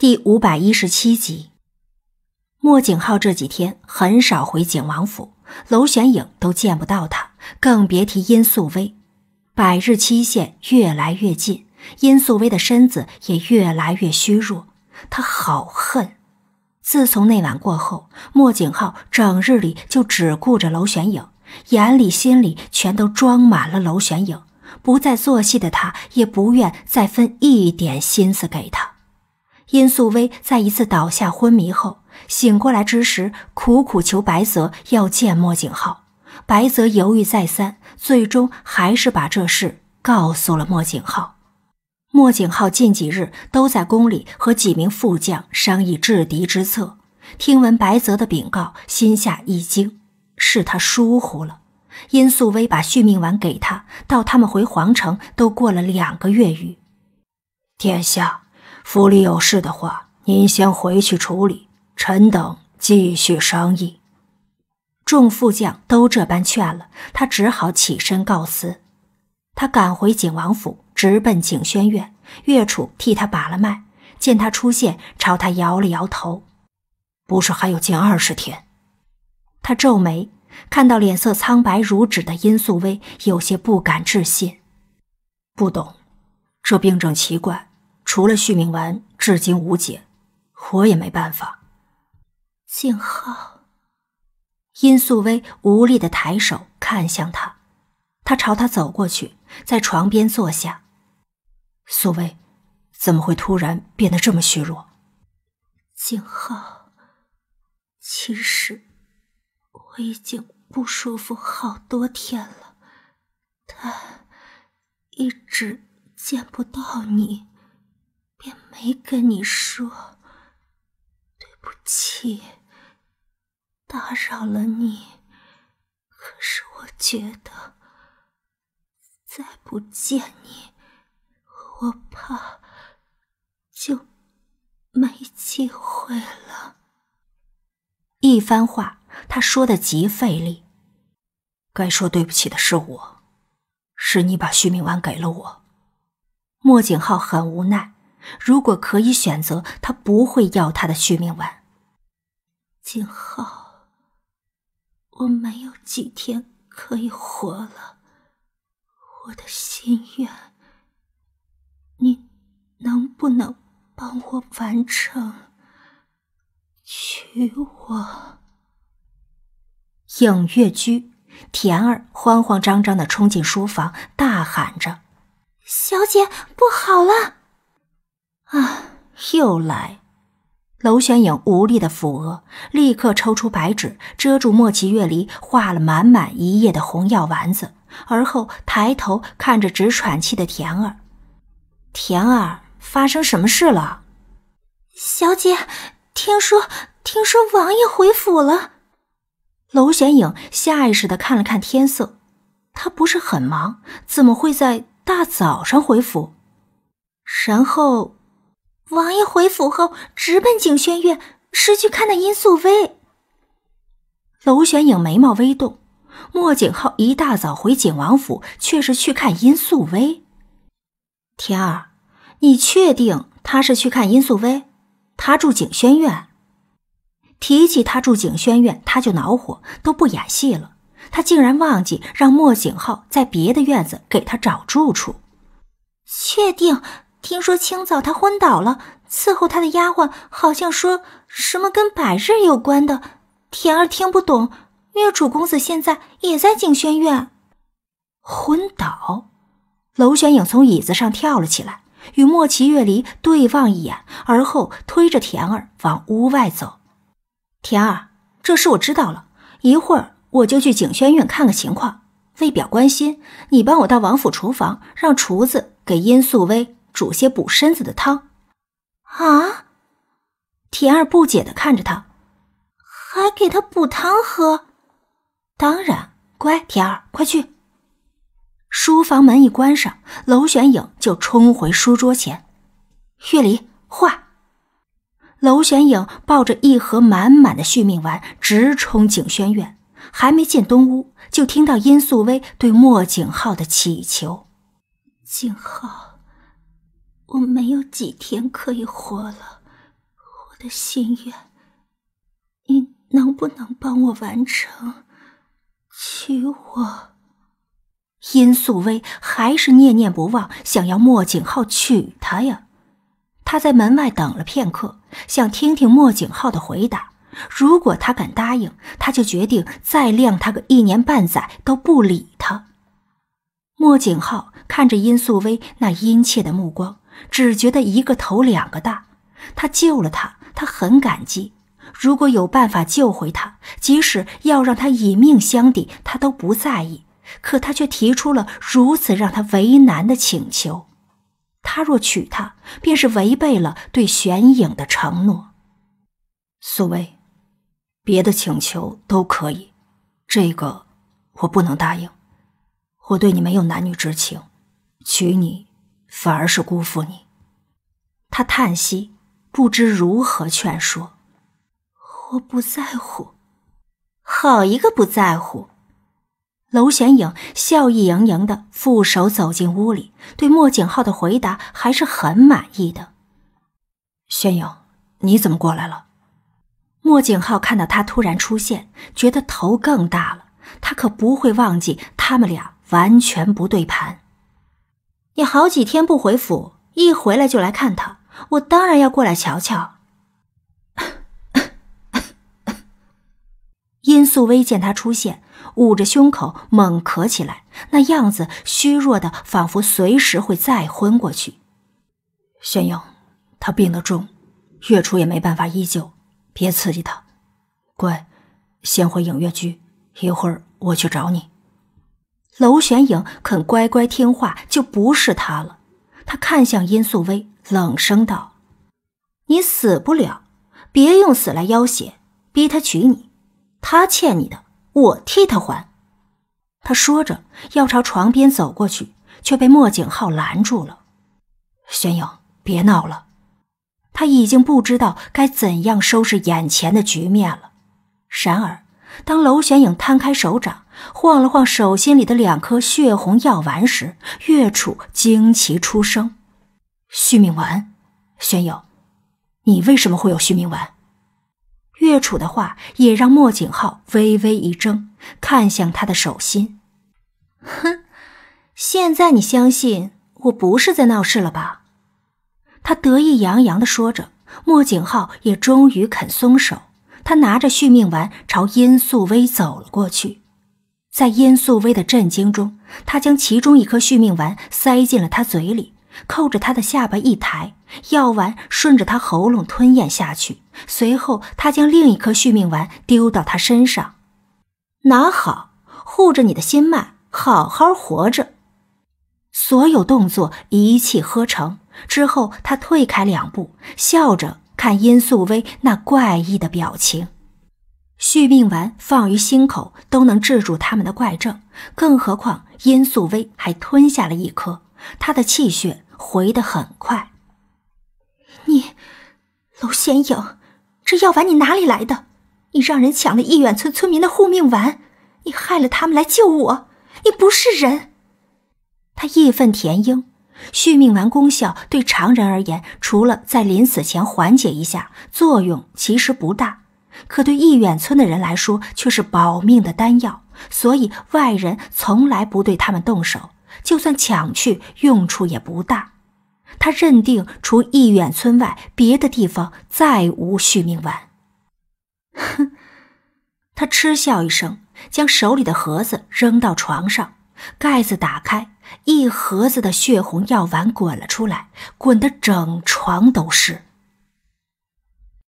第五百一十七集，莫景浩这几天很少回景王府，娄玄影都见不到他，更别提殷素微。百日期限越来越近，殷素微的身子也越来越虚弱，他好恨！自从那晚过后，莫景浩整日里就只顾着娄玄影，眼里心里全都装满了娄玄影，不再做戏的他，也不愿再分一点心思给他。殷素微在一次倒下昏迷后醒过来之时，苦苦求白泽要见莫景浩。白泽犹豫再三，最终还是把这事告诉了莫景浩。莫景浩近几日都在宫里和几名副将商议制敌之策，听闻白泽的禀告，心下一惊，是他疏忽了。殷素微把续命丸给他，到他们回皇城都过了两个月余，殿下。府里有事的话，您先回去处理，臣等继续商议。众副将都这般劝了他，只好起身告辞。他赶回景王府，直奔景轩院。岳楚替他把了脉，见他出现，朝他摇了摇头：“不是还有近二十天？”他皱眉，看到脸色苍白如纸的殷素微，有些不敢置信：“不懂，这病症奇怪。”除了续命丸，至今无解，我也没办法。景浩，殷素薇无力的抬手看向他，他朝他走过去，在床边坐下。素薇，怎么会突然变得这么虚弱？景浩，其实我已经不舒服好多天了，但一直见不到你。便没跟你说，对不起，打扰了你。可是我觉得再不见你，我怕就没机会了。一番话，他说的极费力。该说对不起的是我，是你把徐明婉给了我。莫景浩很无奈。如果可以选择，他不会要他的续命丸。景浩，我没有几天可以活了，我的心愿，你能不能帮我完成？娶我。影月居，田儿慌慌张张的冲进书房，大喊着：“小姐，不好了！”啊！又来！娄玄影无力的抚额，立刻抽出白纸遮住莫奇月离画了满满一页的红药丸子，而后抬头看着直喘气的田儿：“田儿，发生什么事了？”“小姐，听说，听说王爷回府了。”娄玄影下意识的看了看天色，他不是很忙，怎么会在大早上回府？然后。王爷回府后直奔景轩院，是去看那殷素微。娄玄影眉毛微动，莫景浩一大早回景王府，却是去看殷素微。天儿，你确定他是去看殷素微？他住景轩院，提起他住景轩院，他就恼火，都不演戏了。他竟然忘记让莫景浩在别的院子给他找住处。确定。听说清早他昏倒了，伺候他的丫鬟好像说什么跟百日有关的，田儿听不懂。月楚公子现在也在景轩院。昏倒！娄玄影从椅子上跳了起来，与莫奇月离对望一眼，而后推着田儿往屋外走。田儿，这事我知道了，一会儿我就去景轩院看看情况。为表关心，你帮我到王府厨房，让厨子给殷素微。煮些补身子的汤，啊！田儿不解地看着他，还给他补汤喝？当然，乖田儿，快去！书房门一关上，娄玄影就冲回书桌前。月离画，娄玄影抱着一盒满满的续命丸，直冲景轩院。还没进东屋，就听到殷素薇对莫景浩的祈求：“景浩。”我没有几天可以活了，我的心愿，你能不能帮我完成？娶我？殷素薇还是念念不忘，想要莫景浩娶她呀。他在门外等了片刻，想听听莫景浩的回答。如果他敢答应，他就决定再晾他个一年半载都不理他。莫景浩看着殷素薇那殷切的目光。只觉得一个头两个大，他救了他，他很感激。如果有办法救回他，即使要让他以命相抵，他都不在意。可他却提出了如此让他为难的请求。他若娶她，便是违背了对玄影的承诺。所薇，别的请求都可以，这个我不能答应。我对你没有男女之情，娶你。反而是辜负你，他叹息，不知如何劝说。我不在乎，好一个不在乎！楼玄影笑意盈盈的负手走进屋里，对莫景浩的回答还是很满意的。玄影，你怎么过来了？莫景浩看到他突然出现，觉得头更大了。他可不会忘记，他们俩完全不对盘。你好几天不回府，一回来就来看他，我当然要过来瞧瞧。殷素微见他出现，捂着胸口猛咳起来，那样子虚弱的，仿佛随时会再昏过去。玄英，他病得重，月初也没办法医旧，别刺激他，乖，先回影月居，一会儿我去找你。娄玄影肯乖乖听话，就不是他了。他看向殷素薇，冷声道：“你死不了，别用死来要挟，逼他娶你。他欠你的，我替他还。”他说着，要朝床边走过去，却被莫景浩拦住了。“玄影，别闹了。”他已经不知道该怎样收拾眼前的局面了。然而，当娄玄影摊开手掌，晃了晃手心里的两颗血红药丸时，岳楚惊奇出声：“续命丸，玄友，你为什么会有续命丸？”岳楚的话也让莫景浩微微一怔，看向他的手心。哼，现在你相信我不是在闹事了吧？他得意洋洋地说着。莫景浩也终于肯松手，他拿着续命丸朝殷素微走了过去。在殷素微的震惊中，他将其中一颗续命丸塞进了她嘴里，扣着她的下巴一抬，药丸顺着她喉咙吞咽下去。随后，他将另一颗续命丸丢到她身上，拿好，护着你的心脉，好好活着。所有动作一气呵成之后，他退开两步，笑着看殷素微那怪异的表情。续命丸放于心口都能治住他们的怪症，更何况殷素微还吞下了一颗，她的气血回得很快。你，娄显影，这药丸你哪里来的？你让人抢了义远村村民的护命丸，你害了他们来救我，你不是人！他义愤填膺。续命丸功效对常人而言，除了在临死前缓解一下，作用其实不大。可对义远村的人来说，却是保命的丹药，所以外人从来不对他们动手，就算抢去，用处也不大。他认定，除义远村外，别的地方再无续命丸。哼！他嗤笑一声，将手里的盒子扔到床上，盖子打开，一盒子的血红药丸滚了出来，滚得整床都是。